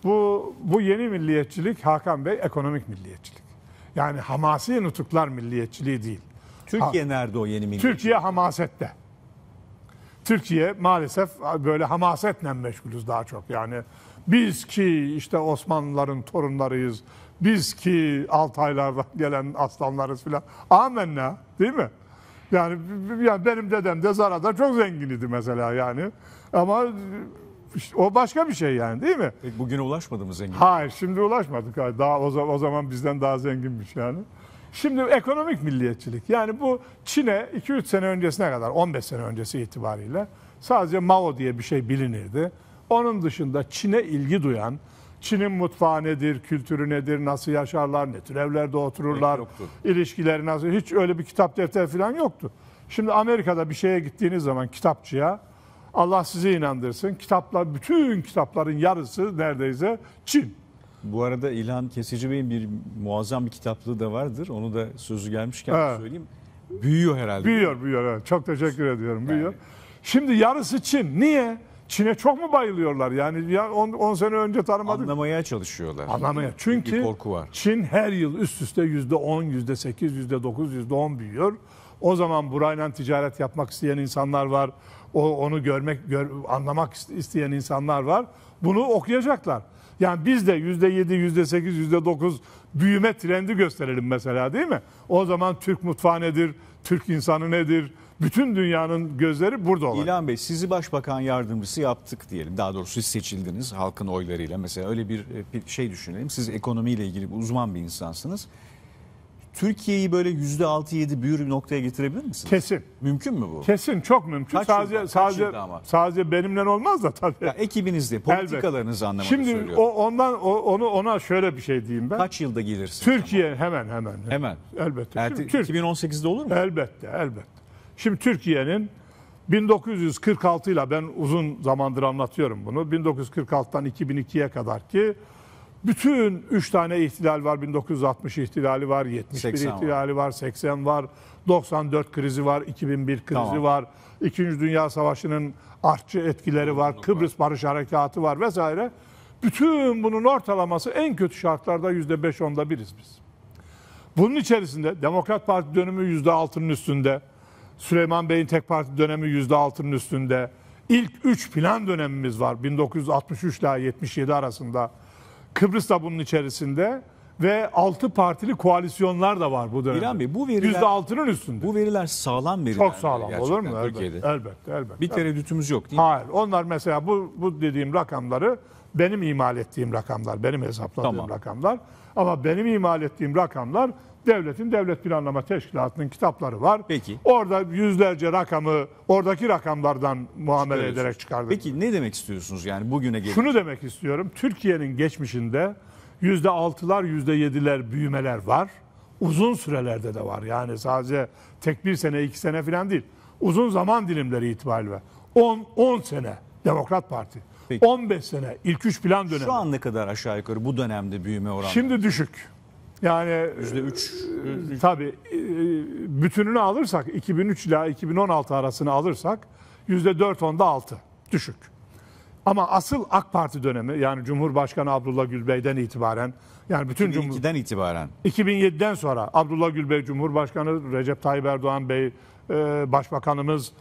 Bu, bu yeni milliyetçilik Hakan Bey ekonomik milliyetçilik. Yani hamasi nutuklar milliyetçiliği değil. Türkiye ha, nerede o yeni milliyetçilik? Türkiye hamasette. Türkiye maalesef böyle hamasetle meşgulüz daha çok. Yani biz ki işte Osmanlıların torunlarıyız. Biz ki Altaylardan gelen aslanlarız filan. Amenna değil mi? Yani, yani benim dedem de Zara'da çok zengin idi mesela yani. Ama o başka bir şey yani değil mi? Peki bugüne ulaşmadı mı zengin? Hayır şimdi ulaşmadık. Daha o, o zaman bizden daha zenginmiş yani. Şimdi ekonomik milliyetçilik. Yani bu Çin'e 2-3 sene öncesine kadar 15 sene öncesi itibariyle sadece Mao diye bir şey bilinirdi. Onun dışında Çin'e ilgi duyan, Çin'in mutfağı nedir, kültürü nedir, nasıl yaşarlar, ne tür evlerde otururlar, ilişkileri nasıl, hiç öyle bir kitap defter falan yoktu. Şimdi Amerika'da bir şeye gittiğiniz zaman kitapçıya Allah sizi inandırsın. Kitaplar, bütün kitapların yarısı neredeyse Çin. Bu arada İlhan Kesici Bey'in bir muazzam bir kitaplığı da vardır. Onu da sözü gelmişken evet. söyleyeyim. Büyüyor herhalde. Büyüyor, büyüyor. Evet. Çok teşekkür ediyorum. Yani. Büyüyor. Şimdi yarısı Çin. Niye? Çin'e çok mu bayılıyorlar? Yani ya 10 sene önce tanımadık. Anlamaya çalışıyorlar. Anlamaya. Çünkü bir korku var. Çin her yıl üst üste %10, %8, %9, %10 büyüyor. O zaman burayla ticaret yapmak isteyen insanlar var. O onu görmek, gör, anlamak isteyen insanlar var. Bunu okuyacaklar. Yani biz de yüzde yedi, yüzde sekiz, yüzde dokuz büyüme trendi gösterelim mesela değil mi? O zaman Türk mutfağı nedir? Türk insanı nedir? Bütün dünyanın gözleri burada olan. İlhan Bey sizi başbakan yardımcısı yaptık diyelim. Daha doğrusu siz seçildiniz halkın oylarıyla. Mesela öyle e, bir şey düşünelim. Siz ekonomiyle ilgili bir uzman bir insansınız. Türkiye'yi böyle yüzde altı yedi büyür bir noktaya getirebilir misiniz? Kesin. Mümkün mü bu? Kesin çok mümkün. Kaç sadece yılda, sadece kaç ama? sadece benimle olmaz da tabii. Ya ekibinizde politikalarınız Elbet. anlamında Şimdi söylüyorum. Şimdi ondan o, onu ona şöyle bir şey diyeyim ben. Kaç yılda gelirsin? Türkiye ama? hemen hemen. Hemen. Elbette. Yani, Şimdi, 2018'de olur mu? Elbette, elbette. Şimdi Türkiye'nin 1946 ile ben uzun zamandır anlatıyorum bunu. 1946'tan 2002'ye kadar ki bütün 3 tane ihtilal var. 1960 ihtilali var, 71 ihtilali var. var, 80 var, 94 krizi var, 2001 krizi tamam. var. İkinci Dünya Savaşı'nın artçı etkileri var, Kıbrıs Barış Harekatı var vesaire. Bütün bunun ortalaması en kötü şartlarda %5-10'da biriz biz. Bunun içerisinde Demokrat Parti dönümü %6'nın üstünde. Süleyman Bey'in tek parti dönemi %6'nın üstünde. İlk 3 plan dönemimiz var 1963 ile 77 arasında. Kıbrıs da bunun içerisinde ve 6 partili koalisyonlar da var bu dönemde. İlhan Bey bu veriler %6'nın üstünde. Bu veriler sağlam veriler. Çok sağlam gerçekten olur mu? Türkiye'de. Elbette, elbette. Bir tereddütümüz yok değil mi? Hayır. Onlar mesela bu bu dediğim rakamları benim imal ettiğim rakamlar, benim hesapladığım tamam. rakamlar. Ama benim imal ettiğim rakamlar Devletin devlet planlama teşkilatının kitapları var. Peki. Orada yüzlerce rakamı oradaki rakamlardan muamele ederek çıkardık. Peki ne demek istiyorsunuz yani bugüne gelin? Şunu demek istiyorum. Türkiye'nin geçmişinde yüzde altılar, yüzde yediler büyümeler var. Uzun sürelerde de var. Yani sadece tek bir sene, iki sene falan değil. Uzun zaman dilimleri itibariyle. 10, 10 sene Demokrat Parti. Peki. 15 sene ilk üç plan dönemi. Şu an ne kadar aşağı yukarı bu dönemde büyüme oranı? Şimdi düşük. Yani yüzde üç. E, tabi e, bütününü alırsak 2003 ile 2016 arasını alırsak yüzde dört onda altı düşük. Ama asıl AK Parti dönemi yani Cumhurbaşkanı Abdullah Gül Bey'den itibaren yani bütün 2002'den Cumhur... itibaren 2007'den sonra Abdullah Gül Bey Cumhurbaşkanı Recep Tayyip Erdoğan Bey e, Başbakanımız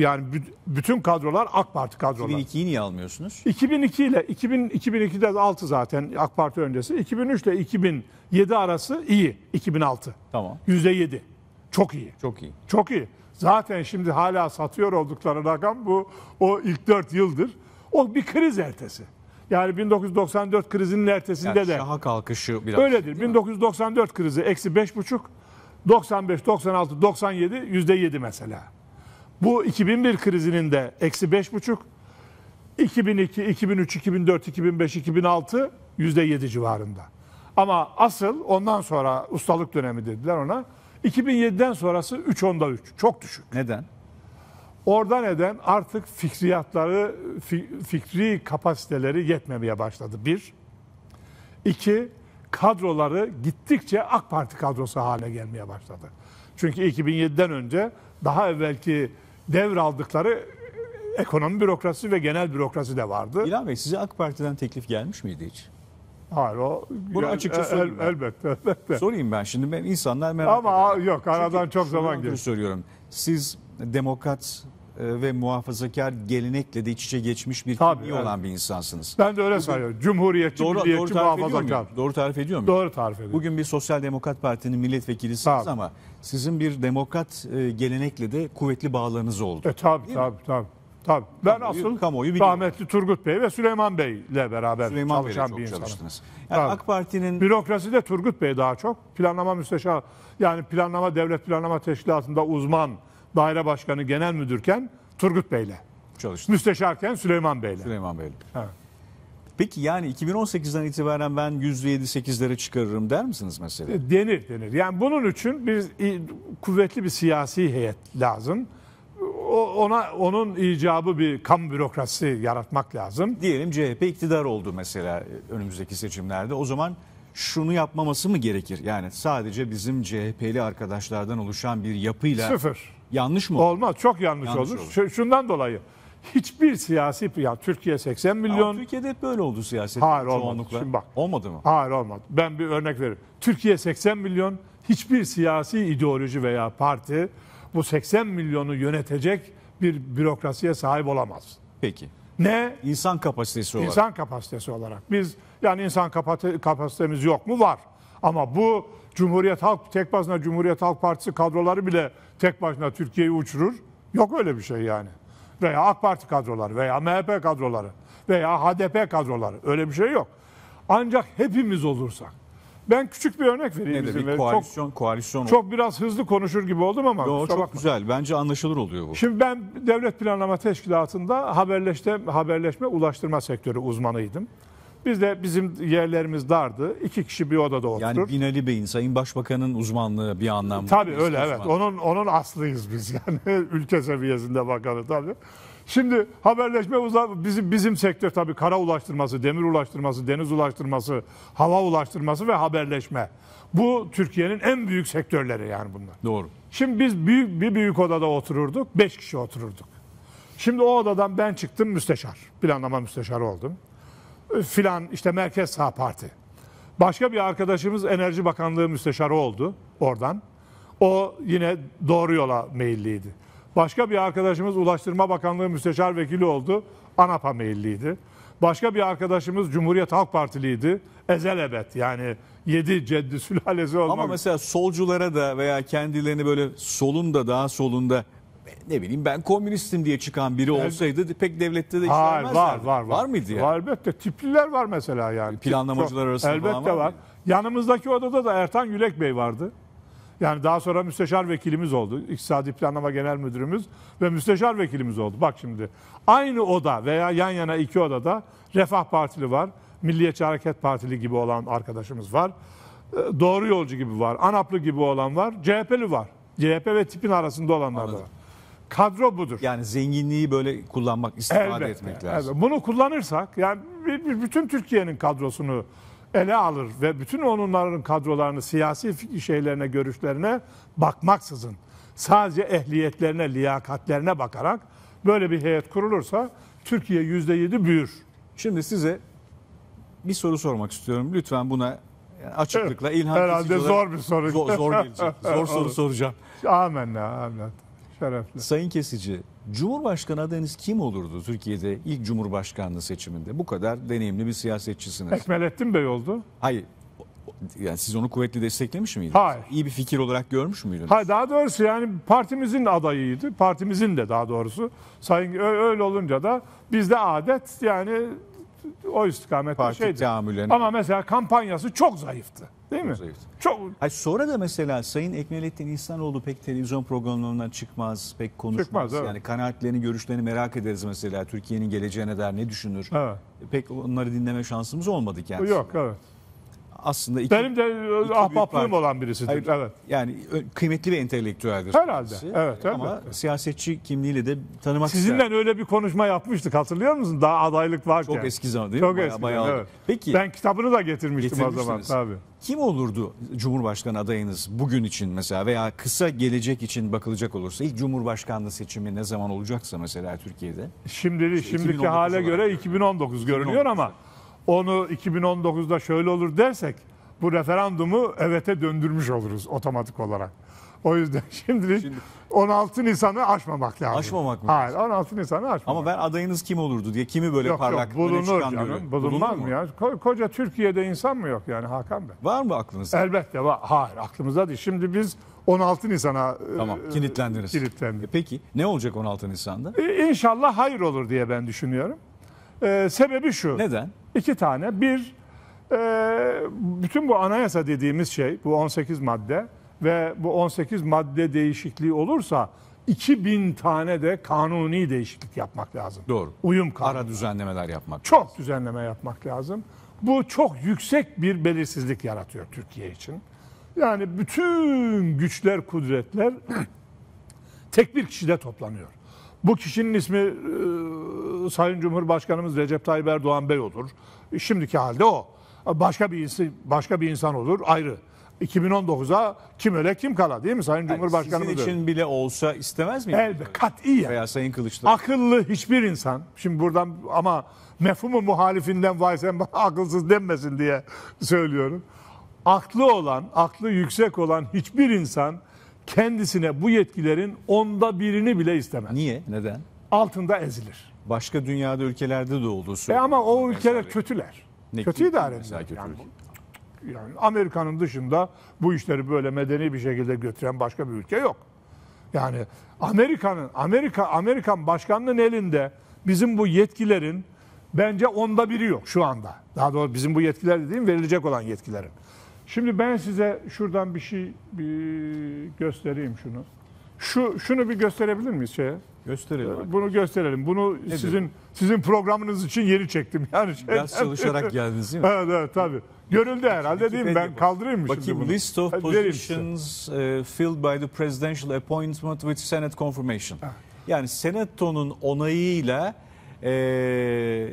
yani bütün kadrolar AK Parti kadrolar. 2002'yi niye almıyorsunuz? 2002 ile 2000, 2002'de 6 zaten AK Parti öncesi. 2003 ile 2007 arası iyi. 2006. Tamam. %7. Çok iyi. Çok iyi. Çok iyi. Zaten şimdi hala satıyor oldukları rakam bu o ilk 4 yıldır. O bir kriz ertesi. Yani 1994 krizinin ertesinde yani de. Şaha kalkışı biraz. Öyledir. 1994 krizi eksi 5,5, 95, 96, 97 %7 mesela. Bu 2001 krizinin de eksi 5,5, 2002, 2003, 2004, 2005, 2006 yüzde %7 civarında. Ama asıl ondan sonra ustalık dönemi dediler ona. 2007'den sonrası 3.10'da 3. Çok düşük. Neden? Orada neden? Artık fikriyatları, fikri kapasiteleri yetmemeye başladı. Bir. İki, kadroları gittikçe AK Parti kadrosu hale gelmeye başladı. Çünkü 2007'den önce daha evvelki devraldıkları ekonomi bürokrasi ve genel bürokrasi de vardı. İlhan Bey size AK Parti'den teklif gelmiş miydi hiç? Hayır o bunu yani, açıkça e, el, el, elbette, elbette. Sorayım ben şimdi ben insanlar merak Ama eder. yok aradan Çünkü çok zaman geçti. söylüyorum. Siz demokrat e, ve muhafazakar gelenekle de iç içe geçmiş bir Tabii, kimliği evet. olan bir insansınız. Ben de öyle Bugün, sayıyorum. Cumhuriyetçi, doğru, milliyetçi, doğru muhafazakar. Doğru tarif ediyor muyum? Doğru tarif ediyorum. Bugün bir Sosyal Demokrat Parti'nin milletvekilisiniz tamam. ama sizin bir demokrat e, gelenekle de kuvvetli bağlarınız oldu. E, tabi tabi tabi Tabii. Ben asıl kamuoyu rahmetli Turgut Bey ve Süleyman Bey ile beraber Süleyman çalışan bir insanım. Yani AK Parti'nin bürokraside Turgut Bey daha çok planlama müsteşar yani planlama devlet planlama teşkilatında uzman daire başkanı genel müdürken Turgut Bey'le çalıştınız. Müsteşarken Süleyman Bey'le. Süleyman Bey'le. Evet. Peki yani 2018'den itibaren ben %7-8'lere çıkarırım der misiniz mesela? E, denir denir. Yani bunun için bir kuvvetli bir siyasi heyet lazım. O, ona onun icabı bir kamu bürokrasisi yaratmak lazım. Diyelim CHP iktidar oldu mesela e, önümüzdeki seçimlerde. O zaman şunu yapmaması mı gerekir? Yani sadece bizim CHP'li arkadaşlardan oluşan bir yapıyla Sıfır. yanlış mı? Olmaz çok yanlış, yanlış olur. olur. Şundan dolayı hiçbir siyasi ya Türkiye 80 milyon. Ama Türkiye'de hep böyle oldu siyaset. Hayır olmadı. Şimdi bak. Olmadı mı? Hayır olmadı. Ben bir örnek vereyim. Türkiye 80 milyon hiçbir siyasi ideoloji veya parti bu 80 milyonu yönetecek bir bürokrasiye sahip olamaz. Peki. Ne? İnsan kapasitesi olarak. İnsan kapasitesi olarak. Biz yani insan kapasitemiz yok mu? Var. Ama bu Cumhuriyet Halk tek başına Cumhuriyet Halk Partisi kadroları bile tek başına Türkiye'yi uçurur. Yok öyle bir şey yani veya AK Parti kadroları veya MHP kadroları veya HDP kadroları öyle bir şey yok. Ancak hepimiz olursak. Ben küçük bir örnek vereyim. Ne Koalisyon, çok, koalisyon. Çok biraz hızlı konuşur gibi oldum ama. Yo, çok bakma. güzel. Bence anlaşılır oluyor bu. Şimdi ben Devlet Planlama Teşkilatı'nda haberleşme, haberleşme ulaştırma sektörü uzmanıydım. Biz de bizim yerlerimiz dardı. İki kişi bir odada oturur. Yani Binali Bey'in, Sayın Başbakan'ın uzmanlığı bir anlamda. E, tabii öyle uzmanlığı. evet. Onun onun aslıyız biz yani ülke seviyesinde bakanı tabii. Şimdi haberleşme uzar bizim bizim sektör tabii kara ulaştırması, demir ulaştırması, deniz ulaştırması, hava ulaştırması ve haberleşme. Bu Türkiye'nin en büyük sektörleri yani bunlar. Doğru. Şimdi biz büyük bir büyük odada otururduk. Beş kişi otururduk. Şimdi o odadan ben çıktım müsteşar. Planlama müsteşarı oldum filan işte Merkez Sağ Parti. Başka bir arkadaşımız Enerji Bakanlığı Müsteşarı oldu oradan. O yine doğru yola meyilliydi. Başka bir arkadaşımız Ulaştırma Bakanlığı Müsteşar Vekili oldu. ANAP'a meyilliydi. Başka bir arkadaşımız Cumhuriyet Halk Partiliydi. Ezel ebed yani yedi ceddi sülalesi olmak. Ama mesela solculara da veya kendilerini böyle solunda daha solunda ne bileyim ben komünistim diye çıkan biri olsaydı pek devlette de işlenmezdi. Var, var var var. Var mıydı yani? Var elbette. Tipliler var mesela yani. Planlamacılar arasında elbette falan var. var. Yanımızdaki odada da Ertan Yülek Bey vardı. Yani daha sonra müsteşar vekilimiz oldu. İktisadi Planlama Genel Müdürümüz ve müsteşar vekilimiz oldu. Bak şimdi aynı oda veya yan yana iki odada Refah Partili var. Milliyetçi Hareket Partili gibi olan arkadaşımız var. E, Doğru Yolcu gibi var. ANAP'lı gibi olan var. CHP'li var. CHP ve tipin arasında olanlar Anladım. da var kadro budur. Yani zenginliği böyle kullanmak, istifade elbette, etmek lazım. Elbette. Bunu kullanırsak yani bütün Türkiye'nin kadrosunu ele alır ve bütün onların kadrolarını siyasi şeylerine, görüşlerine bakmaksızın sadece ehliyetlerine, liyakatlerine bakarak böyle bir heyet kurulursa Türkiye %7 büyür. Şimdi size bir soru sormak istiyorum. Lütfen buna yani açıklıkla evet, ilham Herhalde zor bir soru. Zor, zor gelecek. Zor soru soracağım. Amenna, amenna taraflı. Sayın Kesici, Cumhurbaşkanı adayınız kim olurdu Türkiye'de ilk Cumhurbaşkanlığı seçiminde? Bu kadar deneyimli bir siyasetçisiniz. Ekmelettin Bey oldu. Hayır, yani siz onu kuvvetli desteklemiş miydiniz? Hayır. İyi bir fikir olarak görmüş müydünüz? Hayır daha doğrusu yani partimizin adayıydı. Partimizin de daha doğrusu. Sayın öyle olunca da bizde adet yani o istikamette Parti şeydi. Teamüleni... Ama mesela kampanyası çok zayıftı. Değil mi? Zayıftı. Çok. Hayır, sonra da mesela Sayın Ekmelettin İhsanoğlu pek televizyon programlarından çıkmaz, pek konuşmaz. Çıkmaz, evet. Yani kanaatlerini, görüşlerini merak ederiz mesela. Türkiye'nin geleceğine dair ne düşünür? Evet. Pek onları dinleme şansımız olmadı kendisine. Yok evet aslında iki, benim de iki e, ahbaplığım olan birisidir. Hayır, evet. Yani kıymetli bir entelektüeldir. Herhalde. Kendisi. Evet, Ama evet. siyasetçi kimliğiyle de tanımak Sizinle ister. öyle bir konuşma yapmıştık hatırlıyor musun? Daha adaylık varken. Çok eski zaman değil mi? Çok bayağı, eski. Bayağı, evet. Peki. Ben kitabını da getirmiştim o zaman tabii. Kim olurdu Cumhurbaşkanı adayınız bugün için mesela veya kısa gelecek için bakılacak olursa ilk Cumhurbaşkanlığı seçimi ne zaman olacaksa mesela Türkiye'de? Şimdi, şey, şimdiki hale göre 2019 görünüyor 2019. ama onu 2019'da şöyle olur dersek bu referandumu evet'e döndürmüş oluruz otomatik olarak. O yüzden şimdilik Şimdi, 16 Nisan'ı aşmamak lazım. Aşmamak mı? Hayır 16 Nisan'ı aşmamak. Ama ben adayınız kim olurdu diye kimi böyle yok, parlak yok, bulunur çıkan canım, diyorum. Bulunmaz mı ya? Ko- koca Türkiye'de insan mı yok yani Hakan Bey? Var mı aklınızda? Elbette var. Hayır aklımızda değil. Şimdi biz 16 Nisan'a e, tamam, e, kilitlendiniz. E peki ne olacak 16 Nisan'da? E, inşallah hayır olur diye ben düşünüyorum. E, sebebi şu. Neden? İki tane. Bir, e, bütün bu anayasa dediğimiz şey, bu 18 madde ve bu 18 madde değişikliği olursa 2000 tane de kanuni değişiklik yapmak lazım. Doğru. Uyum kanunu. Ara düzenlemeler yapmak. Çok düzenleme yapmak lazım. Bu çok yüksek bir belirsizlik yaratıyor Türkiye için. Yani bütün güçler, kudretler tek bir kişide toplanıyor. Bu kişinin ismi e, Sayın Cumhurbaşkanımız Recep Tayyip Erdoğan Bey olur. E, şimdiki halde o. E, başka bir insan, başka bir insan olur ayrı. 2019'a kim öle kim kala değil mi Sayın yani Cumhurbaşkanımız? Sizin için öyle. bile olsa istemez mi? Elbette katiyen. Veya Sayın Kılıçdaroğlu. Akıllı hiçbir insan. Şimdi buradan ama mefhumu muhalifinden vay sen akılsız denmesin diye söylüyorum. Aklı olan, aklı yüksek olan hiçbir insan kendisine bu yetkilerin onda birini bile istemez. Niye? Neden? Altında ezilir. Başka dünyada ülkelerde de olduğu E ama o ülkeler kötüler. Ne kötü idare Mesela ediyor. Yani, yani Amerika'nın dışında bu işleri böyle medeni bir şekilde götüren başka bir ülke yok. Yani Amerika'nın Amerika Amerikan başkanının elinde bizim bu yetkilerin bence onda biri yok şu anda. Daha doğrusu bizim bu yetkiler dediğim verilecek olan yetkilerin. Şimdi ben size şuradan bir şey bir göstereyim şunu. Şu şunu bir gösterebilir miyiz şey? Gösterelim. Bunu gösterelim. Bunu Nedir? sizin sizin programınız için yeni çektim. Yani şey, Biraz çalışarak geldiniz değil mi? evet, evet tabii. Görüldü herhalde değil mi? Ben kaldırayım mı Bakayım, şimdi bunu? List of positions uh, filled by the presidential appointment with Senate confirmation. Yani Senato'nun onayıyla e,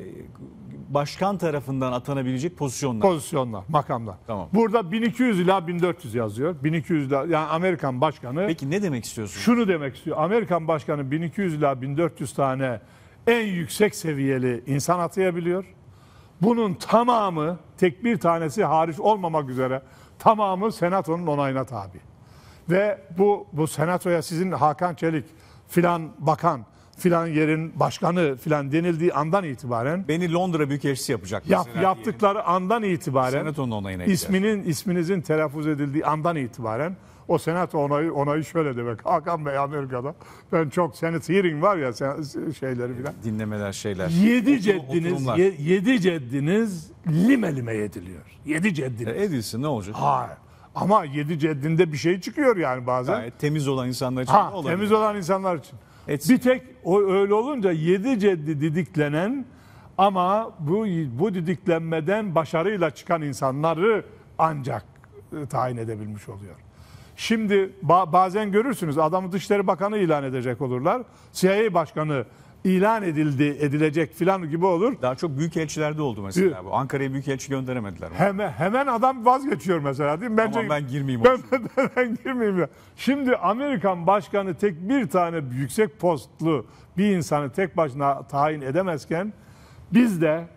başkan tarafından atanabilecek pozisyonlar. Pozisyonlar, makamlar. Tamam. Burada 1200 ila 1400 yazıyor. 1200 ila yani Amerikan başkanı. Peki ne demek istiyorsun? Şunu demek istiyor. Amerikan başkanı 1200 ila 1400 tane en yüksek seviyeli insan atayabiliyor. Bunun tamamı tek bir tanesi hariç olmamak üzere tamamı senatonun onayına tabi. Ve bu bu senatoya sizin Hakan Çelik filan bakan filan yerin başkanı filan denildiği andan itibaren Beni Londra Büyükelçisi yapacak. yap, mesela yaptıkları andan itibaren Senatonun onayına gider. isminizin telaffuz edildiği andan itibaren o senato onayı onayı şöyle demek. Hakan Bey Amerika'da ben çok senate hearing var ya sen- şeyleri filan. Dinlemeler şeyler. Yedi Oturum- oturumlar. ceddiniz, ye- yedi ceddiniz lime lime yediliyor. Yedi ceddiniz. E, Edilsin ne olacak? Hayır. Ama yedi ceddinde bir şey çıkıyor yani bazen. Gayet temiz olan insanlar için Ha, olabilir? temiz olan insanlar için. Etsin. Bir tek o öyle olunca yedi ceddi didiklenen ama bu bu didiklenmeden başarıyla çıkan insanları ancak e, tayin edebilmiş oluyor. Şimdi ba bazen görürsünüz adamı Dışişleri Bakanı ilan edecek olurlar. CIA Başkanı ilan edildi edilecek filan gibi olur. Daha çok büyük elçilerde oldu mesela bu. Ankara'ya büyük elçi gönderemediler. Hemen hemen adam vazgeçiyor mesela değil mi? Bence Aman ben girmeyeyim. Ben, ben, girmeyeyim. Ya. Şimdi Amerikan başkanı tek bir tane yüksek postlu bir insanı tek başına tayin edemezken biz de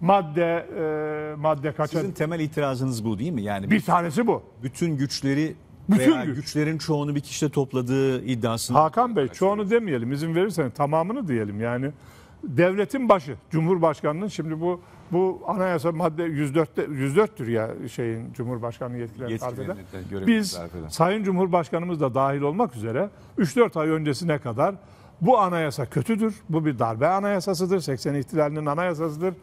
madde e, madde kaçar. Sizin temel itirazınız bu değil mi? Yani bir tanesi bu. Bütün güçleri bütün veya güçlerin çoğunu bir kişide topladığı iddiasını... Hakan Bey çoğunu demeyelim izin verirseniz tamamını diyelim yani. Devletin başı Cumhurbaşkanı'nın şimdi bu bu anayasa madde 104'te 104'tür ya şeyin Cumhurbaşkanı yetkilerini sarf eden. Biz Sayın Cumhurbaşkanımız da dahil olmak üzere 3-4 ay öncesine kadar bu anayasa kötüdür. Bu bir darbe anayasasıdır. 80 ihtilalinin anayasasıdır.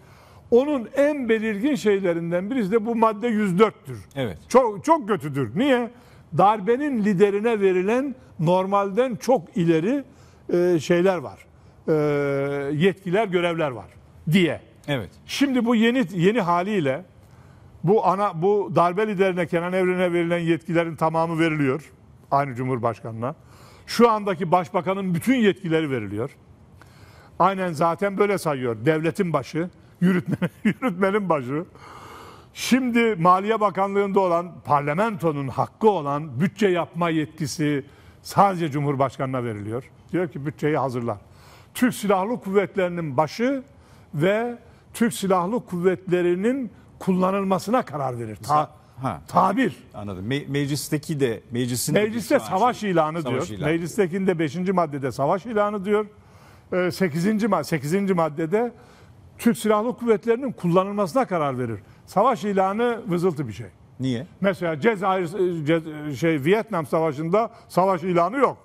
Onun en belirgin şeylerinden birisi de bu madde 104'tür. Evet. Çok çok kötüdür. Niye? darbenin liderine verilen normalden çok ileri e, şeyler var. E, yetkiler, görevler var diye. Evet. Şimdi bu yeni yeni haliyle bu ana bu darbe liderine Kenan Evren'e verilen yetkilerin tamamı veriliyor aynı Cumhurbaşkanına. Şu andaki başbakanın bütün yetkileri veriliyor. Aynen zaten böyle sayıyor. Devletin başı, yürütmenin, yürütmenin başı. Şimdi Maliye Bakanlığı'nda olan parlamentonun hakkı olan bütçe yapma yetkisi sadece Cumhurbaşkanı'na veriliyor. Diyor ki bütçeyi hazırla. Türk Silahlı Kuvvetleri'nin başı ve Türk Silahlı Kuvvetleri'nin kullanılmasına karar verir. Ta ha. Tabir. Anladım. Me meclisteki de meclisin Mecliste de savaş şey, ilanı savaş diyor. Ilanı Meclistekinde 5. maddede savaş ilanı diyor. 8. Ee, 8. maddede Türk Silahlı Kuvvetleri'nin kullanılmasına karar verir savaş ilanı vızıltı bir şey. Niye? Mesela Cezayir e, e, şey Vietnam Savaşı'nda savaş ilanı yok.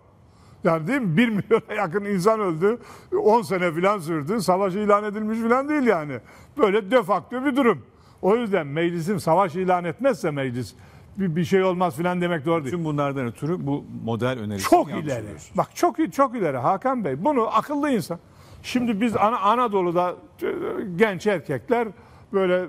Yani değil mi? 1 milyona yakın insan öldü. 10 sene filan sürdü. Savaş ilan edilmiş filan değil yani. Böyle defakto bir durum. O yüzden meclisin savaş ilan etmezse meclis bir, bir şey olmaz filan demek doğru değil. Tüm bunlardan ötürü bu model önerisi çok ileri. Bak çok çok ileri Hakan Bey. Bunu akıllı insan. Şimdi biz An- Anadolu'da e, genç erkekler böyle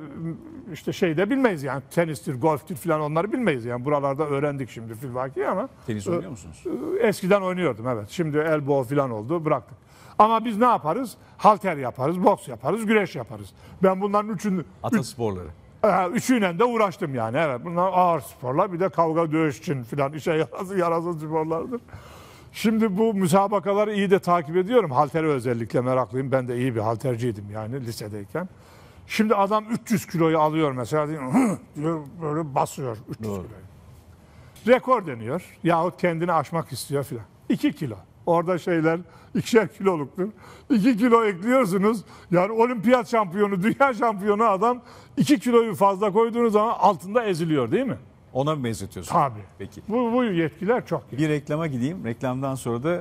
işte şey de bilmeyiz yani tenistir, golftir falan onları bilmeyiz yani buralarda öğrendik şimdi filvaki ama. Tenis e, oynuyor musunuz? E, eskiden oynuyordum evet şimdi elbow falan oldu bıraktık. Ama biz ne yaparız? Halter yaparız, boks yaparız, güreş yaparız. Ben bunların üçünü... Atasporları. Üç, üçüyle de uğraştım yani evet. Bunlar ağır sporlar bir de kavga dövüş için falan işe yarası, yarasız sporlardır. Şimdi bu müsabakaları iyi de takip ediyorum. Haltere özellikle meraklıyım. Ben de iyi bir halterciydim yani lisedeyken. Şimdi adam 300 kiloyu alıyor mesela diyor böyle basıyor 300 Doğru. kiloyu. Rekor deniyor yahut kendini aşmak istiyor filan. 2 kilo. Orada şeyler ikişer kiloluktur. 2 kilo ekliyorsunuz. Yani olimpiyat şampiyonu, dünya şampiyonu adam 2 kiloyu fazla koyduğunuz zaman altında eziliyor değil mi? Ona mı benzetiyorsun? Tabii. Peki. Bu, bu yetkiler çok. Yani. Bir reklama gideyim. Reklamdan sonra da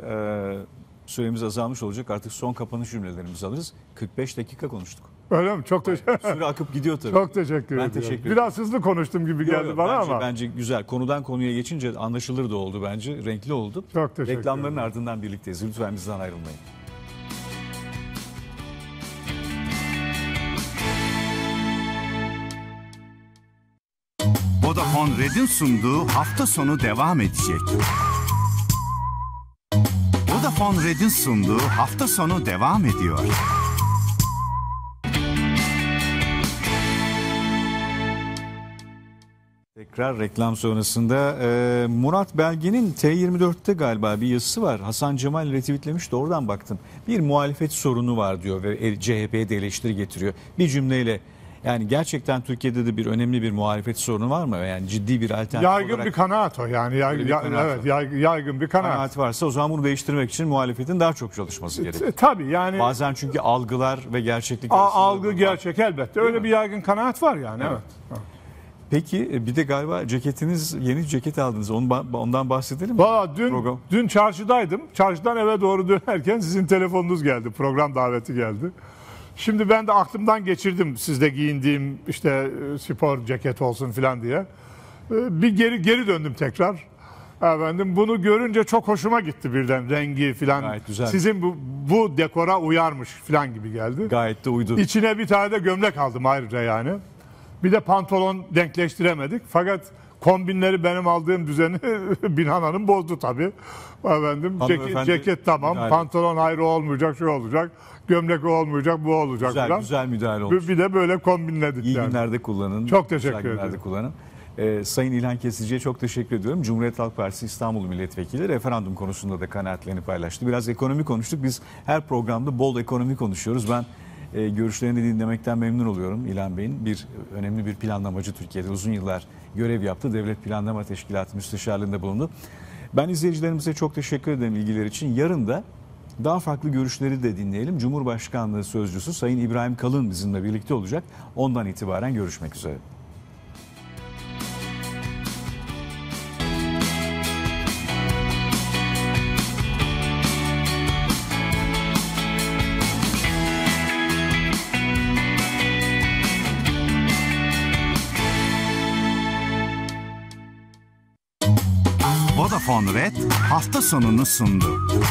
e, süremiz azalmış olacak. Artık son kapanış cümlelerimizi alırız. 45 dakika konuştuk. Öyle mi? Çok teşekkür Süre akıp gidiyor tabii. Çok teşekkür ederim. Ben teşekkür ederim. Biraz hızlı konuştum gibi geldi yok, bana bence, ama. Bence güzel. Konudan konuya geçince anlaşılır da oldu bence. Renkli oldu. Çok teşekkür Reklamların ederim. ardından birlikteyiz. Lütfen bizden ayrılmayın. Vodafone Red'in sunduğu hafta sonu devam edecek. Vodafone Red'in sunduğu hafta sonu devam ediyor. Tekrar reklam sonrasında e, Murat Belge'nin T24'te galiba bir yazısı var. Hasan Cemal retweetlemiş de oradan baktım. Bir muhalefet sorunu var diyor ve CHP'ye de eleştiri getiriyor. Bir cümleyle yani gerçekten Türkiye'de de bir önemli bir muhalefet sorunu var mı? Yani ciddi bir alternatif yaygın olarak. bir kanaat o yani. Yay, bir ya, kanaat evet, yaygın, yaygın bir kanaat. Kanaat varsa o zaman bunu değiştirmek için muhalefetin daha çok çalışması e, gerekiyor. Tabii yani. Bazen çünkü algılar ve gerçeklik A, Algı gerçek elbette. Öyle bir yaygın kanaat var yani. Evet. evet. Peki e, bir de galiba ceketiniz yeni ceket aldınız. Onu, ondan bahsedelim mi? Valla dün, Program. dün çarşıdaydım. Çarşıdan eve doğru dönerken sizin telefonunuz geldi. Program daveti geldi. Şimdi ben de aklımdan geçirdim sizde giyindiğim işte e, spor ceket olsun filan diye. E, bir geri geri döndüm tekrar. Efendim bunu görünce çok hoşuma gitti birden rengi filan. Sizin bu, bu dekora uyarmış filan gibi geldi. Gayet de uydu. İçine bir tane de gömlek aldım ayrıca yani. Bir de pantolon denkleştiremedik. Fakat kombinleri benim aldığım düzeni Binhan Hanım bozdu tabii. Efendim, ceket, ceket tamam, müdahale. pantolon ayrı olmayacak, şu olacak, gömlek olmayacak, bu olacak. Güzel, falan. güzel müdahale olmuş. Bir de böyle kombinledik. İyi yani. günlerde kullanın. Çok teşekkür ederim. günlerde kullanın. Ee, Sayın İlhan Kesici'ye çok teşekkür ediyorum. Cumhuriyet Halk Partisi İstanbul Milletvekili referandum konusunda da kanaatlerini paylaştı. Biraz ekonomi konuştuk. Biz her programda bol ekonomi konuşuyoruz. Ben e, görüşlerini dinlemekten memnun oluyorum İlhan Bey'in. Bir önemli bir planlamacı Türkiye'de uzun yıllar görev yaptı. Devlet Planlama Teşkilatı müsteşarlığında bulundu. Ben izleyicilerimize çok teşekkür ederim ilgiler için. Yarın da daha farklı görüşleri de dinleyelim. Cumhurbaşkanlığı Sözcüsü Sayın İbrahim Kalın bizimle birlikte olacak. Ondan itibaren görüşmek üzere. Vodafone Red hafta sonunu sundu.